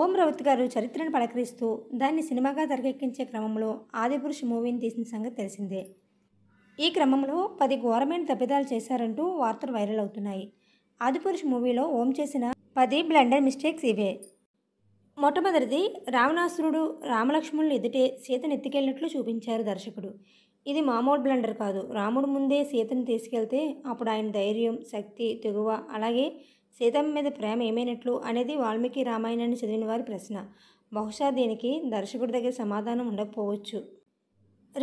ఓం రవత్ గారు చరిత్రను పలకరిస్తూ దాన్ని సినిమాగా తెరకెక్కించే క్రమంలో ఆదిపురుష్ మూవీని తీసిన సంగతి తెలిసిందే ఈ క్రమంలో పది ఘోరమైన తప్పిదాలు చేశారంటూ వార్తలు వైరల్ అవుతున్నాయి ఆదిపురుష్ మూవీలో ఓం చేసిన పది బ్లండర్ మిస్టేక్స్ ఇవే మొట్టమొదటిది రావణాసురుడు రామలక్ష్మణులు ఎదుటే సీతను ఎత్తుకెళ్ళినట్లు చూపించారు దర్శకుడు ఇది మామూలు బ్లండర్ కాదు రాముడు ముందే సీతను తీసుకెళ్తే అప్పుడు ఆయన ధైర్యం శక్తి తెగువ అలాగే సీతమ్మ మీద ప్రేమ ఏమైనట్లు అనేది వాల్మీకి రామాయణాన్ని చదివిన వారి ప్రశ్న బహుశా దీనికి దర్శకుడి దగ్గర సమాధానం ఉండకపోవచ్చు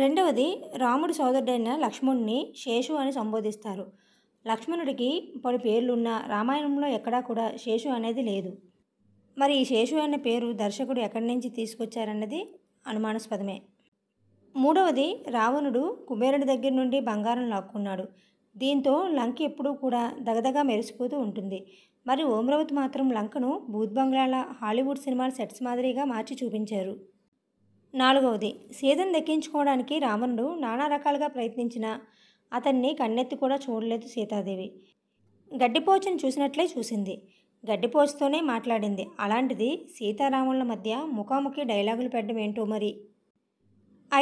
రెండవది రాముడి సోదరుడైన లక్ష్మణుడిని శేషు అని సంబోధిస్తారు లక్ష్మణుడికి పలు పేర్లున్న రామాయణంలో ఎక్కడా కూడా శేషు అనేది లేదు మరి ఈ శేషు అనే పేరు దర్శకుడు ఎక్కడి నుంచి తీసుకొచ్చారన్నది అనుమానాస్పదమే మూడవది రావణుడు కుబేరుడి దగ్గర నుండి బంగారం లాక్కున్నాడు దీంతో లంక ఎప్పుడూ కూడా దగదగా మెరిసిపోతూ ఉంటుంది మరి ఓమరావతి మాత్రం లంకను భూత్ బంగ్లాల హాలీవుడ్ సినిమాల సెట్స్ మాదిరిగా మార్చి చూపించారు నాలుగవది సీతను దక్కించుకోవడానికి రావణుడు నానా రకాలుగా ప్రయత్నించిన అతన్ని కన్నెత్తి కూడా చూడలేదు సీతాదేవి గడ్డిపోచను చూసినట్లే చూసింది గడ్డిపోచుతోనే మాట్లాడింది అలాంటిది సీతారాముల మధ్య ముఖాముఖి డైలాగులు పెట్టడం ఏంటో మరి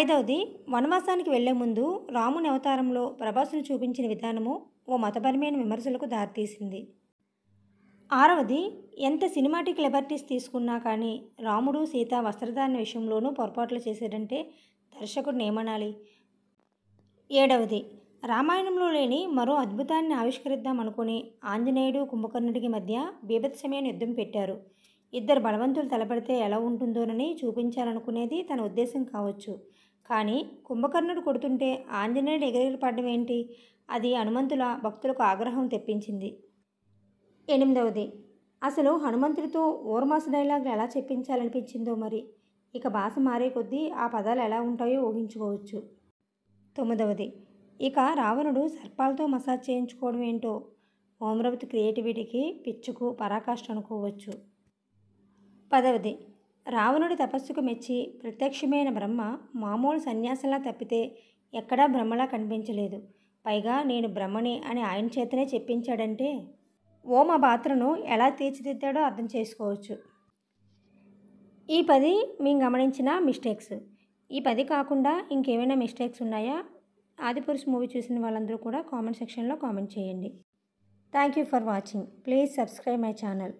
ఐదవది వనవాసానికి వెళ్లే ముందు రాముని అవతారంలో ప్రభాసును చూపించిన విధానము ఓ మతపరమైన విమర్శలకు దారితీసింది ఆరవది ఎంత సినిమాటిక్ లిబర్టీస్ తీసుకున్నా కానీ రాముడు సీత వస్త్రధారణ విషయంలోనూ పొరపాట్లు చేశాడంటే దర్శకుడు ఏమనాలి ఏడవది రామాయణంలో లేని మరో అద్భుతాన్ని ఆవిష్కరిద్దామనుకుని ఆంజనేయుడు కుంభకర్ణుడికి మధ్య బీభత్సమైన యుద్ధం పెట్టారు ఇద్దరు బలవంతులు తలపడితే ఎలా ఉంటుందోనని చూపించాలనుకునేది తన ఉద్దేశం కావచ్చు కానీ కుంభకర్ణుడు కొడుతుంటే ఆంజనేయుడు పడడం ఏంటి అది హనుమంతుల భక్తులకు ఆగ్రహం తెప్పించింది ఎనిమిదవది అసలు హనుమంతుడితో ఓర్మాస డైలాగులు ఎలా చెప్పించాలనిపించిందో మరి ఇక భాష మారే కొద్దీ ఆ పదాలు ఎలా ఉంటాయో ఊహించుకోవచ్చు తొమ్మిదవది ఇక రావణుడు సర్పాలతో మసాజ్ చేయించుకోవడం ఏంటో ఓమ్రవతి క్రియేటివిటీకి పిచ్చుకు పరాకాష్ట అనుకోవచ్చు పదవది రావణుడి తపస్సుకు మెచ్చి ప్రత్యక్షమైన బ్రహ్మ మామూలు సన్యాసిలా తప్పితే ఎక్కడా బ్రహ్మలా కనిపించలేదు పైగా నేను బ్రహ్మని అని ఆయన చేతనే చెప్పించాడంటే ఓమ పాత్రను ఎలా తీర్చిదిద్దాడో అర్థం చేసుకోవచ్చు ఈ పది మేము గమనించిన మిస్టేక్స్ ఈ పది కాకుండా ఇంకేమైనా మిస్టేక్స్ ఉన్నాయా ఆదిపురుష్ మూవీ చూసిన వాళ్ళందరూ కూడా కామెంట్ సెక్షన్లో కామెంట్ చేయండి thank you for watching please subscribe my channel